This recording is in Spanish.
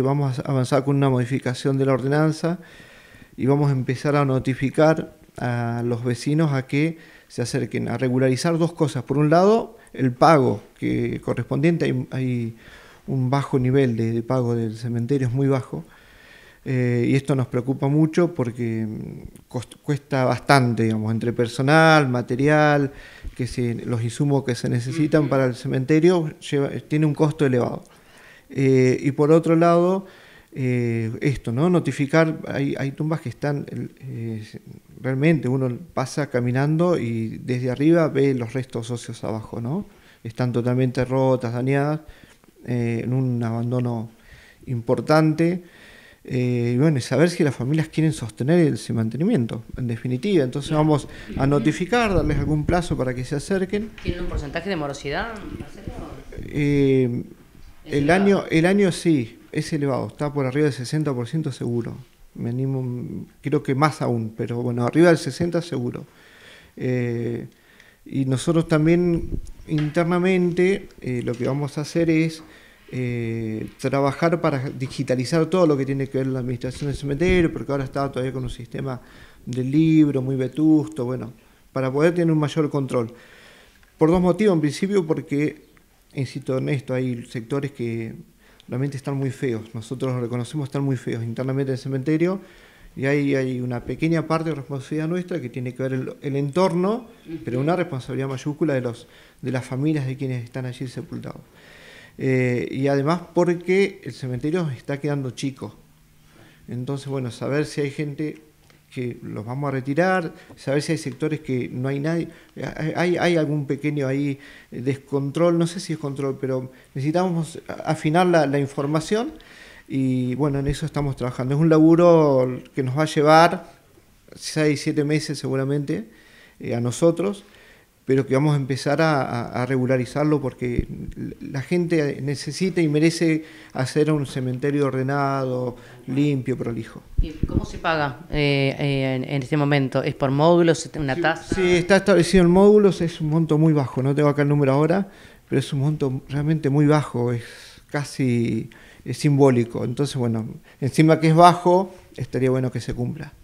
vamos a avanzar con una modificación de la ordenanza y vamos a empezar a notificar a los vecinos a que se acerquen a regularizar dos cosas. Por un lado, el pago que correspondiente, hay, un bajo nivel de, pago del cementerio, es muy bajo. Eh, y esto nos preocupa mucho porque mm, cuesta bastante, digamos, entre personal, material, que los insumos que se necesitan para el cementerio, tiene un costo elevado. Eh, y por otro lado, eh, esto, ¿no? Notificar, hay, tumbas que están, eh, realmente uno pasa caminando y desde arriba ve los restos óseos abajo, ¿no? Están totalmente rotas, dañadas, en un abandono importante. y bueno, es saber si las familias quieren sostener ese mantenimiento, en definitiva. Entonces vamos a notificar, darles algún plazo para que se acerquen. ¿Tienen un porcentaje de morosidad? el año, el año sí, es elevado, está por arriba del 60% seguro. Me animo, creo que más aún, pero bueno, arriba del 60% seguro. Eh, y nosotros también internamente eh, lo que vamos a hacer es eh, trabajar para digitalizar todo lo que tiene que ver la administración del cementerio, porque ahora está todavía con un sistema de libro muy vetusto, bueno, para poder tener un mayor control. Por dos motivos, en principio porque insisto en esto, hay sectores que realmente están muy feos, nosotros lo reconocemos están muy feos internamente en el cementerio y ahí hay una pequeña parte de responsabilidad nuestra que tiene que ver el, entorno, pero una responsabilidad mayúscula de, los, de las familias de quienes están allí sepultados. Eh, y además porque el cementerio está quedando chico. Entonces, bueno, saber si hay gente que los vamos a retirar, saber si hay sectores que no hay nadie, hay, algún pequeño ahí descontrol, no sé si es control, pero necesitamos afinar la, información y bueno, en eso estamos trabajando. Es un laburo que nos va a llevar 6, 7 meses seguramente eh, a nosotros pero que vamos a empezar a, regularizarlo porque la gente necesita y merece hacer un cementerio ordenado, limpio, prolijo. ¿Y cómo se paga eh, eh, en, este momento? ¿Es por módulos, una tasa? Sí, está establecido en módulos, es un monto muy bajo, no tengo acá el número ahora, pero es un monto realmente muy bajo, es casi simbólico. Entonces, bueno, encima que es bajo, estaría bueno que se cumpla.